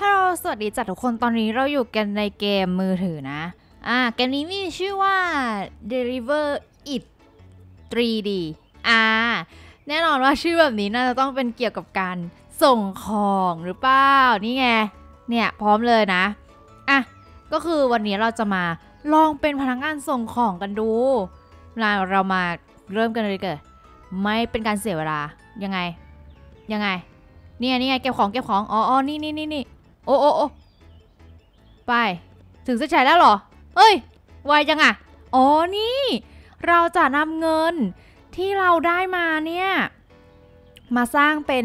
ฮัลโหล สวัสดีจ้ะทุกคนตอนนี้เราอยู่กันในเกมมือถือนะ อ่าเกมนี้มีชื่อว่า Deliver It 3D อ่า แน่นอนว่าชื่อแบบนี้น่าจะต้องเป็นเกี่ยวกับการส่งของหรือเปล่า นี่ไง เนี่ยพร้อมเลยนะ อ่ะ ก็คือวันนี้เราจะมาลองเป็นพนักงานส่งของกันดูเราเรามาเริ่มกันเลยเกิดไม่เป็นการเสียเวลา ยังไง ยังไง เนี่ยนี่ไงเก็บของเก็บของ อ๋ออนี่นี่นี่นี่โอ้โอ้โอ้ไปถึงเส้นชัยแล้วหรอเอ้ยไวจังอะอ๋อนี่ เราจะนำเงินที่เราได้มาเนี่ย มาสร้างเป็น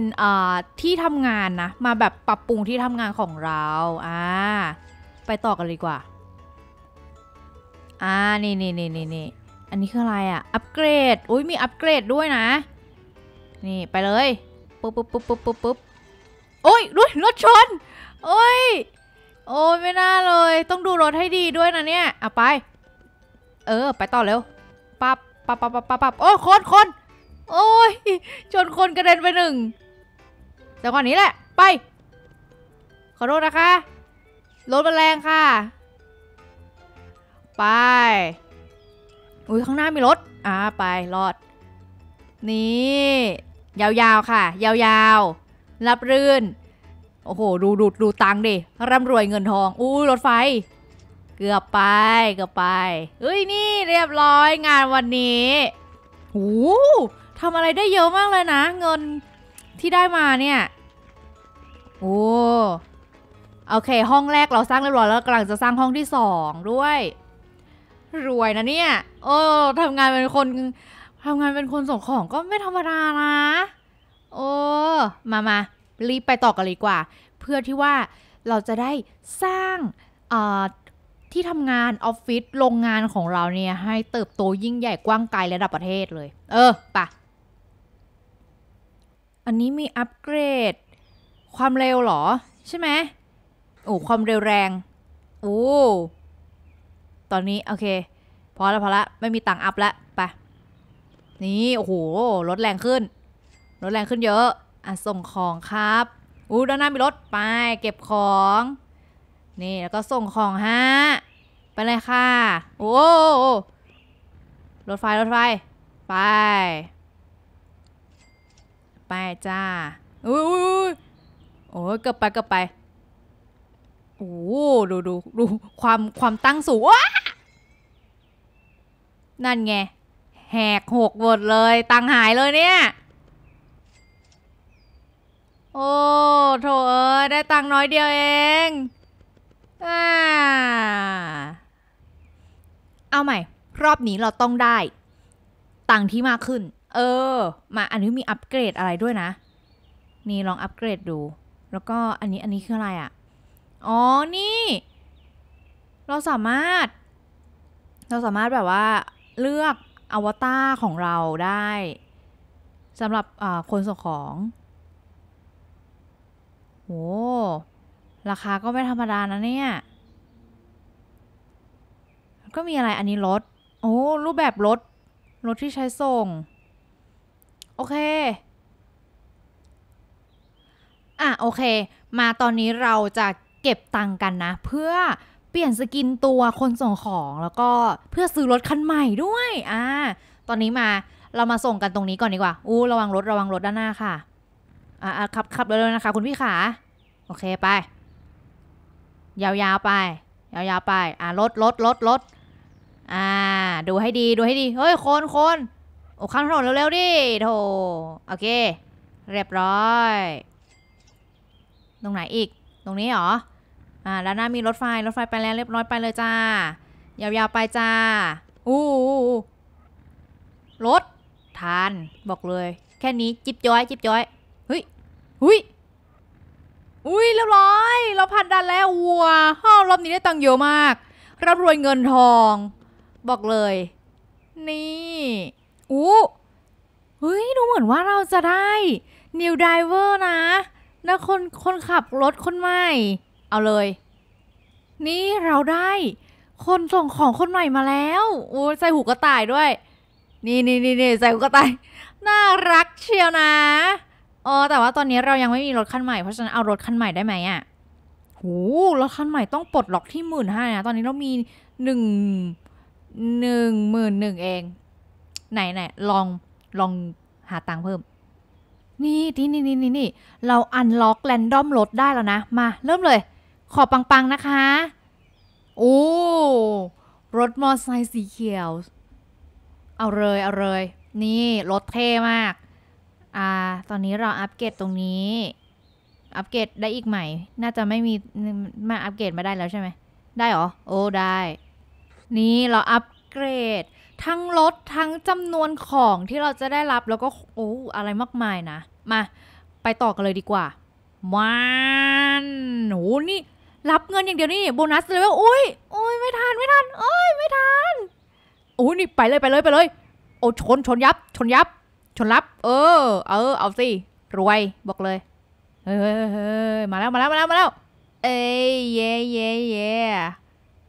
ที่ทำงานนะ มาแบบปรับปรุงที่ทำงานของเราอ่าไปต่อกันเลยกว่าอ่านี่นี่นี่นี่นี่อันนี้คืออะไรอะอัปเกรดอุ้ยมีอัปเกรดด้วยนะ นี่ไปเลยปุ๊บปุ๊บปุ๊บปุ๊บปุ๊บปุ๊บโอ้ยรถชนโอ้ย โอ้ยไม่น่าเลย ต้องดูรถให้ดีด้วยนะเนี่ย อ่ะไป เออไปต่อเร็ว ปับปับปับปับปับปับโอ้คนคน โอ้ยชนคนกระเด็นไปหนึ่ง แต่ก่อนนี้แหละไป ขอโทษนะคะ รถมันแรงค่ะ ไป อุ้ยข้างหน้ามีรถ อ่าไปรอด นี่ยาว ๆ ค่ะ ยาวๆ รับรื่นโอ้โหดูดูดูตังดิร่ำรวยเงินทองอู้รถไฟ เกือบไปเกือบไปเอ้ย นี่เรียบร้อยงานวันนี้ หูทำอะไรได้เยอะมากเลยนะเงินที่ได้มาเนี่ยโอ้โอเค ห้องแรกเราสร้างเรียบร้อยแล้วกำลังจะสร้างห้องที่สองด้วย รวยนะเนี่ยโอ้ทำงานเป็นคนทำงานเป็นคนส่งของก็ไม่ธรรมดานะโอ้มามารีบไปต่อกันเลยกว่า เพื่อที่ว่าเราจะได้สร้างที่ทำงานออฟฟิศโรงงานของเราเนี่ยให้เติบโตยิ่งใหญ่กว้างไกลระดับประเทศเลย เออปะอันนี้มีอัปเกรด ความเร็วหรอใช่ไหมโอ้ความเร็วแรง โอ้ตอนนี้ โอเคพอแล้วพอละ ไม่มีตังอัพละไปนี่โอ้โหลดแรงขึ้น ลดแรงขึ้นเยอะอ่ะส่งของครับอู้ด้านหน้ามีรถไป เก็บของ นี่แล้วก็ส่งของฮะไปเลยค่ะ โอ้รถไฟรถไฟ ไป ไปจ้าอู้โอ้เกือบไปเกือบไปโอ้ดูดูดูความ ความตั้งสูงนั่นไง แหกหกหมดเลย ตังหายเลยเนี่ยโอ้โถเอ้ยได้ตังค์น้อยเดียวเองอ่าเอาใหม่ รอบนี้เราต้องได้ ตังค์ที่มากขึ้น เออ มาอันนี้มีอัปเกรดอะไรด้วยนะ นี่ลองอัปเกรดดู แล้วก็อันนี้อันนี้คืออะไรอะ่ะอ๋อ นี่ เราสามารถ เราสามารถแบบว่าเลือกอวตารของเราได้สำหรับคนส่งของโหราคาก็ไม่ธรรมดานะเนี่ยก็มีอะไรอันนี้รถโอ้รูปแบบรถ รถที่ใช้ส่ง โอเคอ่ะโอเค มาตอนนี้เราจะเก็บตังกันนะ เพื่อเปลี่ยนสกินตัวคนส่งของแล้วก็เพื่อซื้อรถคันใหม่ด้วยอ่าตอนนี้มาเรามาส่งกันตรงนี้ก่อนดีกว่า อู้ระวังรถระวังรถด้านหน้าค่ะอ่าขับขับเร็วๆนะคะคุณพี่ขา โอเค ไป ยาว ๆ ไป ยาว ๆไป อ่ารถรถรถรถอ่า ดูให้ดี ดูให้ดี เฮ้ยคนคน โอ้ข้ามถนนเร็วๆดิโถโอเค เรียบร้อย ตรงไหนอีก ตรงนี้หรอ อ่าด้านหน้ามีรถไฟ รถไฟไปแล้วเรียบร้อยไปเลยจ้า ยาว ๆ ไปจ้า อู้รถทานบอกเลย แค่นี้ จิบจ้อย จิบจ้อยอุ้ยอุ้ยเรียบร้อย เราผ่านดันแล้ววัวห้ารอบนี้ได้ตังค์เยอะมากร่ำรวยเงินทอง บอกเลย นี่ อู้ เฮ้ย ดูเหมือนว่าเราจะได้ New Driver นะนะ คน คนขับรถคนใหม่ เอาเลย นี่เราได้ คนส่งของคนใหม่มาแล้ว โอ้ใส่หูกระต่ายด้วย นี่นี่นี่ใส่หูกระต่าย น่ารักเชียวนะเออแต่ว่าตอนนี้เรายังไม่มีรถคันใหม่เพราะฉะนั้นเอารถคันใหม่ได้ไหมอ่ะ หูรถคันใหม่ต้องปลดล็อกที่หมื่นห้านะตอนนี้เรามีหนึ่งหนึ่งหมื่นหนึ่งเอง ไหนไหนลองลองหาตังค์เพิ่ม นี่นี่นี่นี่นี่เราอันล็อกแรนดอมรถได้แล้วนะ มา เริ่มเลย ขอปังๆนะคะ โอ้รถมอเตอร์ไซค์สีเขียว เอาเลยเอาเลย นี่รถเท่มาก่าตอนนี้เราอัปเกรดตรงนี้ อัปเกรดได้อีกใหม่ น่าจะไม่มีมาอัปเกรดมาได้แล้วใช่ไหม ได้หรอโอ้ได้ นี่เราอัปเกรดทั้งรถทั้งจำนวนของที่เราจะได้รับแล้วก็โอ้อะไรมากมายนะ มาไปต่อกันเลยดีกว่า มันโห นี่ รับเงินอย่างเดียวนี่โบนัสเลยว่าอุ้ยอุ้ยไม่ทันไม่ทันเอ้ยไม่ทันโอ้ยนี่ไปเลยไปเลยไปเลย โอ้ชนชนยับชนยับชนรับ เออ เออ เอาสิ รวย บอกเลยเฮ้ยมาแล้ว มาแล้ว มาแล้ว มาแล้ว เอ้ยเย่เย่เย่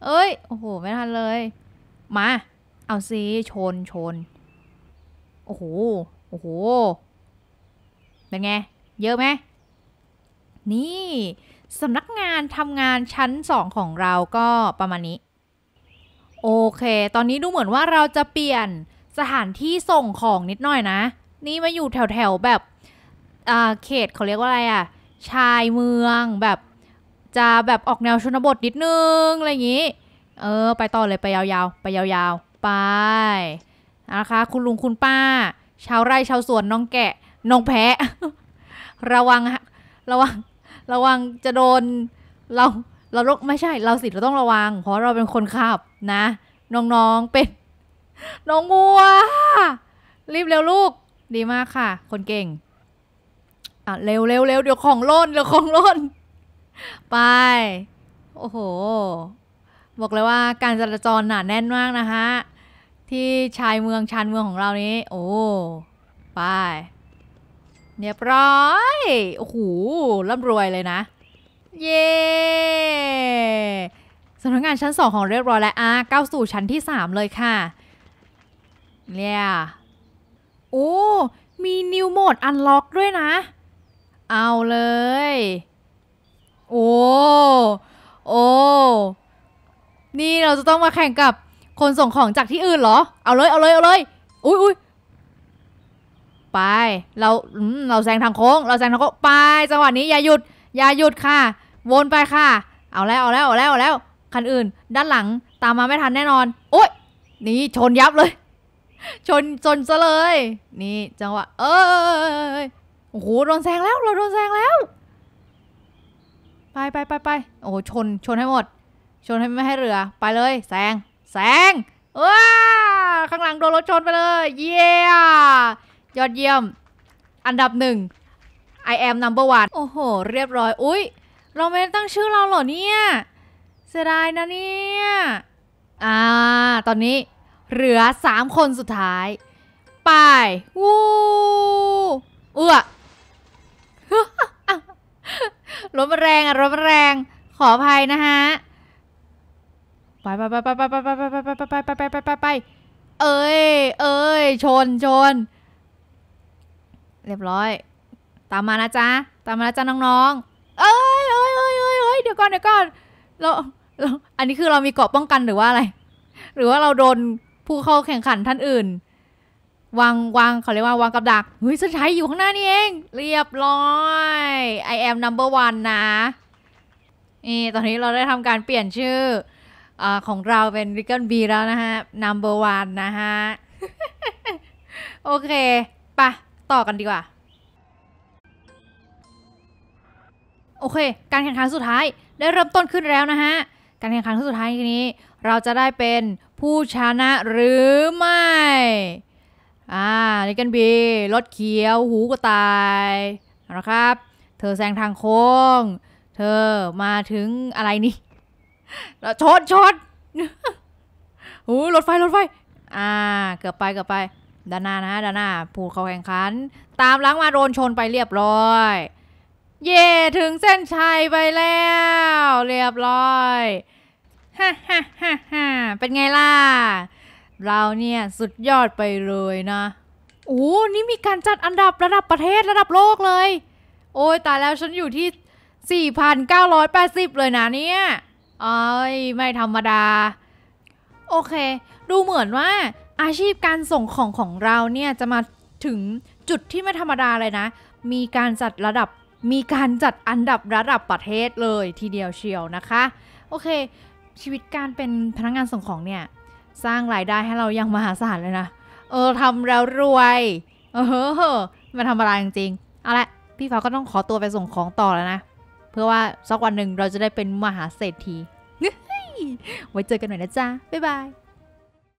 เอ้ย โอ้โห ไม่ทันเลย มา เอาสิ ชน ชน โอ้โห โอ้โห เป็นไง เยอะไหมนี่สำนักงานทำงานชั้นสองของเราก็ประมาณนี้ โอเค ตอนนี้ดูเหมือนว่าเราจะเปลี่ยนสถานที่ส่งของนิดหน่อยนะนี่มาอยู่แถวแถวแบบอ่าเขตเขาเรียกว่าอะไรอ่ะ ชายเมืองแบบ จะแบบออกแนวชนบทนิดนึงอะไรอย่างนี้ เออ ไปต่อเลยไปยาวๆ ไปยาว ๆ ไป นะคะ คุณลุงคุณป้า ชาวไร่ชาวสวนน้องแกะ น้องแพะ ระวังระวัง ระวังจะโดน เรา เราไม่ใช่ เราสิเราต้องระวัง เพราะเราเป็นคนขับ นะ น้องๆเป็น น้องงัว รีบเร็วลูกดีมากค่ะ คนเก่ง อ่ะเร็วเร็วเร็วเดี๋ยวของล่นเดี๋ยวของล่น ไป โอ้โหบอกเลยว่าการจราจรหนาแน่นมากนะฮะที่ชายเมืองชานเมืองของเรานี้ โอ้ไปเนียบร้อยโอ้โหร่ำรวยเลยนะ เย้สำนักงานชั้น 2 ของเรียบร้อยแล้วอ่ะก้าวสู่ชั้นที่ 3 เลยค่ะเนี่ย yeah. โอ้ มีนิวโหมดอันล็อกด้วยนะ เอาเลย โอ้ โอ้ นี่เราจะต้องมาแข่งกับคนส่งของจากที่อื่นเหรอ เอาเลย เอาเลย เอาเลย อุ้ยอุ้ยไป เรา เราแซงทางโค้ง เราแซงทางโค้ง ไป จังหวะนี้อย่าหยุด อย่าหยุดค่ะ วนไปค่ะ เอาแล้ว เอาแล้วเอาแล้วเอาแล้ว คันอื่นด้านหลังตามมาไม่ทันแน่นอน โอ๊ย นี่ชนยับเลยชนจนซะเลย นี่จังหวะ เอยโอ้โหโดนแซงแล้วเราโดนแซงแล้ว ไปไปไปไปโอ้โชนชนให้หมด ชนให้ไม่ให้เรือ ไปเลยแซงแซงว้าข้างหลังโดนรถชนไปเลย เยี่ยยอดเยี่ยม อันดับหนึ่ง I am number one โอ้โห เรียบร้อยอุ้ยเราไม่ตั้งชื่อเราเหรอเนี่ยเสียดายนะเนี่ยอ่าตอนนี้เหลือสามคนสุดท้าย ไป วู้ เอื้อรถแรงอะรถแรงขออภัยนะฮะ ไปไปไปไปไปไปไปไปไปไปไปไปไปไปไปไปเอ้ยเอ้ยชนชน เรียบร้อย ตามมานะจ๊ะ ตามมานะจ๊ะน้องๆ เอ้ยเอ้ยเอ้ยเอ้ยเอ้ยเดี๋ยวก่อนเดี๋ยวก่อนเราเราอันนี้คือเรามีเกราะป้องกันหรือว่าอะไร หรือว่าเราโดนผู้เข้าแข่งขันท่านอื่น วางวางเขาเรียกว่าวางกับดักเฮ้ยสไตล้อยู่ข้างหน้านี่เอง เรียบร้อย I am number one นะนี่ตอนนี้เราได้ทำการเปลี่ยนชื่ออของเราเป็น r i g g l e B แล้วนะฮะ number one นะฮะโอเคปะต่อกันดีกว่าโอเคการแข่งขันสุดท้ายได้เริ่มต้นขึ้นแล้วนะฮะการแข่งขันสุดท้ายทีนี้เราจะได้เป็นผู้ชนะหรือไม่ อ่าลิกันบีรถเขียว หูกระต่ายนะครับ เธอแซงทางโค้ง เธอมาถึงอะไรนี่ชนชนโอ้รถไฟ รถไฟ อ่า เกือบไป เกือบไปด้านหน้านะด้านหน้าผู้เขาแข่งขัน ตามหลังมาโดนชนไปเรียบร้อย เย่ถึงเส้นชัยไปแล้ว เรียบร้อยฮ่าฮ่าฮ่าฮ่าเป็นไงล่ะ เราเนี่ยสุดยอดไปเลยนะ โอ้ นี่มีการจัดอันดับระดับประเทศระดับโลกเลย โอ้ยตายแล้วฉันอยู่ที่ 4,980 เลยนะเนี่ยโอ้ย ไม่ธรรมดา โอเค ดูเหมือนว่าอาชีพการส่งของของเราเนี่ยจะมาถึงจุดที่ไม่ธรรมดาเลยนะ มีการจัดระดับ มีการจัดอันดับระดับประเทศเลยทีเดียวเชียวนะคะ โอเคชีวิตการเป็นพนักงานส่งของเนี่ย สร้างรายได้ให้เราอย่างมหาศาลเลยนะ เออทำแล้วรวยเออมาทำอะไรจริงๆ เอาละพี่ฟ้าก็ต้องขอตัวไปส่งของต่อแล้วนะ เพื่อว่าสักวันหนึ่งเราจะได้เป็นมหาเศรษฐีไว้เจอกันหน่อยนะจ๊ะ บ๊ายบาย